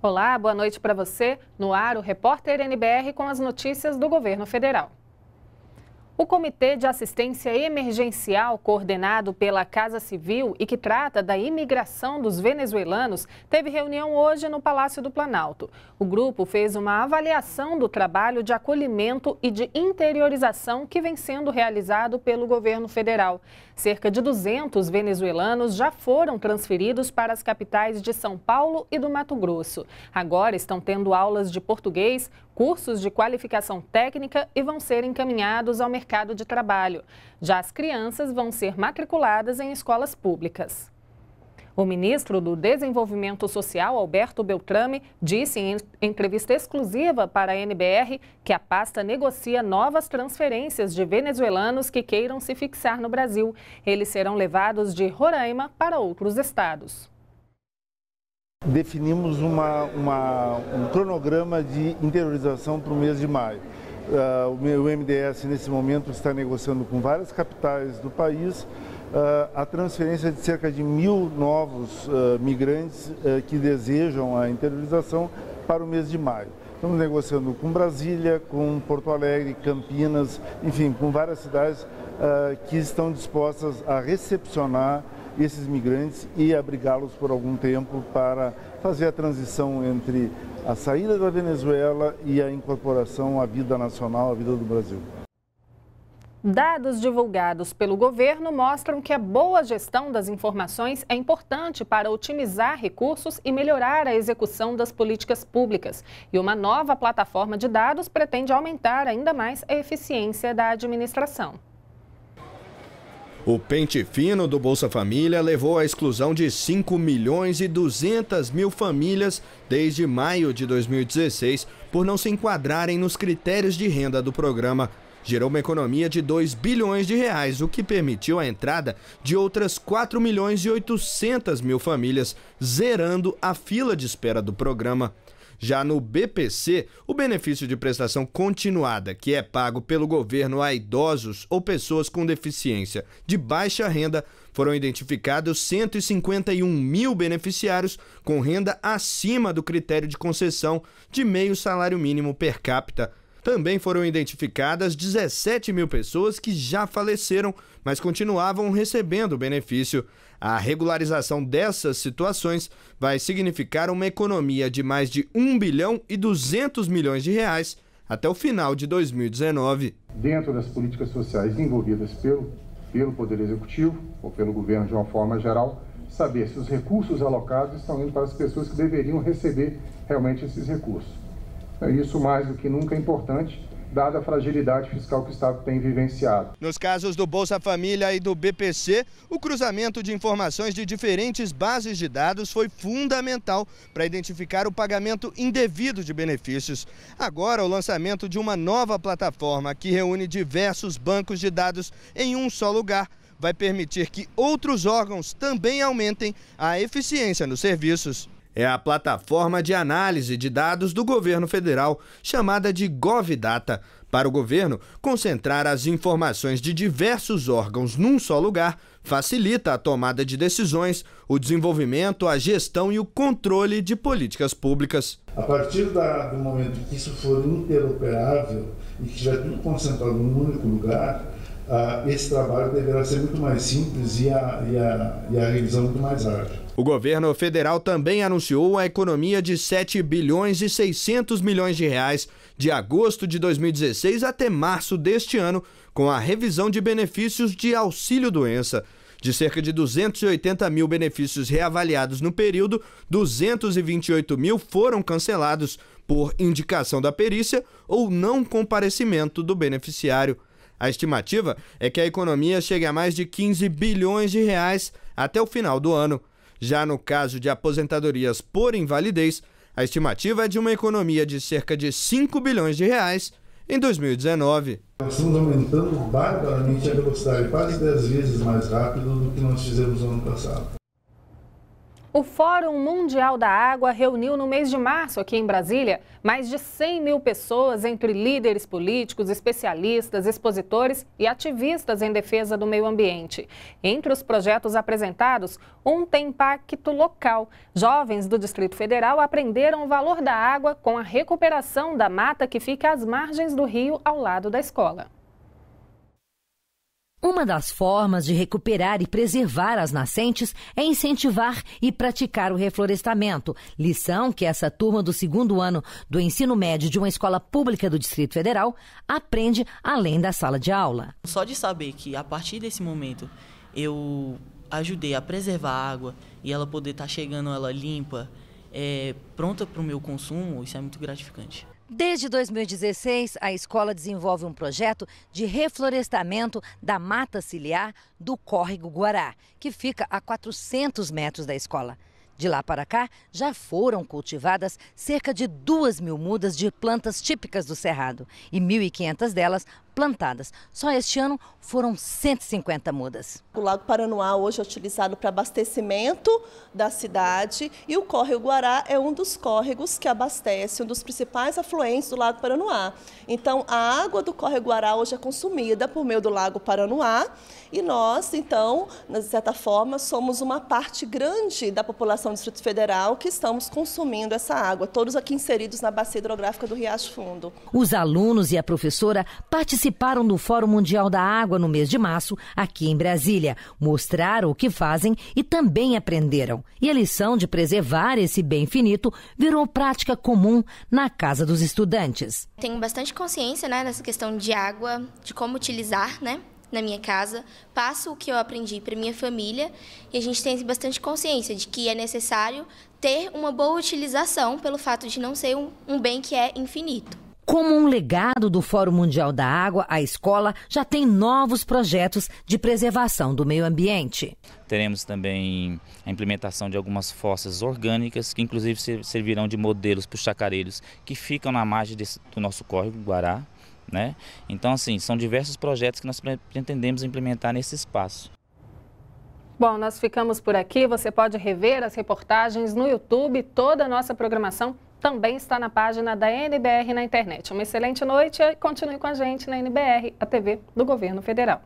Olá, boa noite para você. No ar, o repórter NBR com as notícias do governo federal. O Comitê de Assistência Emergencial, coordenado pela Casa Civil e que trata da imigração dos venezuelanos, teve reunião hoje no Palácio do Planalto. O grupo fez uma avaliação do trabalho de acolhimento e de interiorização que vem sendo realizado pelo governo federal. Cerca de 200 venezuelanos já foram transferidos para as capitais de São Paulo e do Mato Grosso. Agora estão tendo aulas de português, cursos de qualificação técnica e vão ser encaminhados ao mercado mercado de trabalho. Já as crianças vão ser matriculadas em escolas públicas. O ministro do Desenvolvimento Social, Alberto Beltrame, disse em entrevista exclusiva para a NBR que a pasta negocia novas transferências de venezuelanos que queiram se fixar no Brasil. Eles serão levados de Roraima para outros estados. Definimos uma, uma, um cronograma de interiorização para o mês de maio. Ah, o MDS, nesse momento, está negociando com várias capitais do país ah, a transferência de cerca de mil novos ah, migrantes que desejam a interiorização para o mês de maio. Estamos negociando com Brasília, com Porto Alegre, Campinas, enfim, com várias cidades que estão dispostas a recepcionar esses migrantes e abrigá-los por algum tempo para fazer a transição entre a saída da Venezuela e a incorporação à vida nacional, à vida do Brasil. Dados divulgados pelo governo mostram que a boa gestão das informações é importante para otimizar recursos e melhorar a execução das políticas públicas. E uma nova plataforma de dados pretende aumentar ainda mais a eficiência da administração. O pente fino do Bolsa Família levou à exclusão de 5 milhões e 200 mil famílias desde maio de 2016 por não se enquadrarem nos critérios de renda do programa. Gerou uma economia de 2 bilhões de reais, o que permitiu a entrada de outras 4 milhões e 800 mil famílias, zerando a fila de espera do programa. Já no BPC, o benefício de prestação continuada, que é pago pelo governo a idosos ou pessoas com deficiência de baixa renda, foram identificados 151 mil beneficiários com renda acima do critério de concessão de meio salário mínimo per capita também foram identificadas 17 mil pessoas que já faleceram, mas continuavam recebendo o benefício. A regularização dessas situações vai significar uma economia de mais de 1 bilhão e 200 milhões de reais até o final de 2019. Dentro das políticas sociais envolvidas pelo, pelo Poder Executivo, ou pelo governo de uma forma geral, saber se os recursos alocados estão indo para as pessoas que deveriam receber realmente esses recursos. É isso mais do que nunca é importante, dada a fragilidade fiscal que o Estado tem vivenciado. Nos casos do Bolsa Família e do BPC, o cruzamento de informações de diferentes bases de dados foi fundamental para identificar o pagamento indevido de benefícios. Agora, o lançamento de uma nova plataforma que reúne diversos bancos de dados em um só lugar vai permitir que outros órgãos também aumentem a eficiência nos serviços é a plataforma de análise de dados do governo federal, chamada de GovData, para o governo, concentrar as informações de diversos órgãos num só lugar facilita a tomada de decisões, o desenvolvimento, a gestão e o controle de políticas públicas. A partir da, do momento que isso for interoperável e que já é tudo concentrado num único lugar, uh, esse trabalho deverá ser muito mais simples e a, e a, e a revisão muito mais ágil. O governo federal também anunciou a economia de 7 bilhões e 600 milhões de reais de agosto de 2016 até março deste ano, com a revisão de benefícios de auxílio doença. De cerca de 280 mil benefícios reavaliados no período, 228 mil foram cancelados por indicação da perícia ou não comparecimento do beneficiário. A estimativa é que a economia chegue a mais de 15 bilhões de reais até o final do ano. Já no caso de aposentadorias por invalidez, a estimativa é de uma economia de cerca de 5 bilhões de reais em 2019. Nós estamos aumentando barbaramente a velocidade, quase 10 vezes mais rápido do que nós fizemos no ano passado. O Fórum Mundial da Água reuniu no mês de março, aqui em Brasília, mais de 100 mil pessoas, entre líderes políticos, especialistas, expositores e ativistas em defesa do meio ambiente. Entre os projetos apresentados, um tem impacto local. Jovens do Distrito Federal aprenderam o valor da água com a recuperação da mata que fica às margens do rio ao lado da escola. Uma das formas de recuperar e preservar as nascentes é incentivar e praticar o reflorestamento, lição que essa turma do segundo ano do ensino médio de uma escola pública do Distrito Federal aprende além da sala de aula. Só de saber que a partir desse momento eu ajudei a preservar a água e ela poder estar tá chegando ela limpa, é, pronta para o meu consumo, isso é muito gratificante. Desde 2016, a escola desenvolve um projeto de reflorestamento da mata ciliar do córrego Guará, que fica a 400 metros da escola. De lá para cá, já foram cultivadas cerca de 2 mil mudas de plantas típicas do Cerrado e 1.500 delas plantadas. Só este ano foram 150 mudas. O Lago Paranoá hoje é utilizado para abastecimento da cidade e o Córrego Guará é um dos córregos que abastece um dos principais afluentes do Lago Paranoá. Então, a água do Córrego Guará hoje é consumida por meio do Lago Paranoá e nós, então, de certa forma, somos uma parte grande da população do Distrito Federal que estamos consumindo essa água, todos aqui inseridos na bacia hidrográfica do Riacho Fundo. Os alunos e a professora participaram participaram do Fórum Mundial da Água no mês de março, aqui em Brasília. Mostraram o que fazem e também aprenderam. E a lição de preservar esse bem finito virou prática comum na casa dos estudantes. Tenho bastante consciência né, nessa questão de água, de como utilizar, né? na minha casa, passo o que eu aprendi para minha família e a gente tem bastante consciência de que é necessário ter uma boa utilização pelo fato de não ser um, um bem que é infinito. Como um legado do Fórum Mundial da Água, a escola já tem novos projetos de preservação do meio ambiente. Teremos também a implementação de algumas fossas orgânicas, que inclusive servirão de modelos para os chacareiros que ficam na margem desse, do nosso córrego Guará. Né? Então, assim, são diversos projetos que nós pretendemos implementar nesse espaço. Bom, nós ficamos por aqui. Você pode rever as reportagens no YouTube, toda a nossa programação também está na página da NBR na internet. Uma excelente noite e continue com a gente na NBR, a TV do Governo Federal.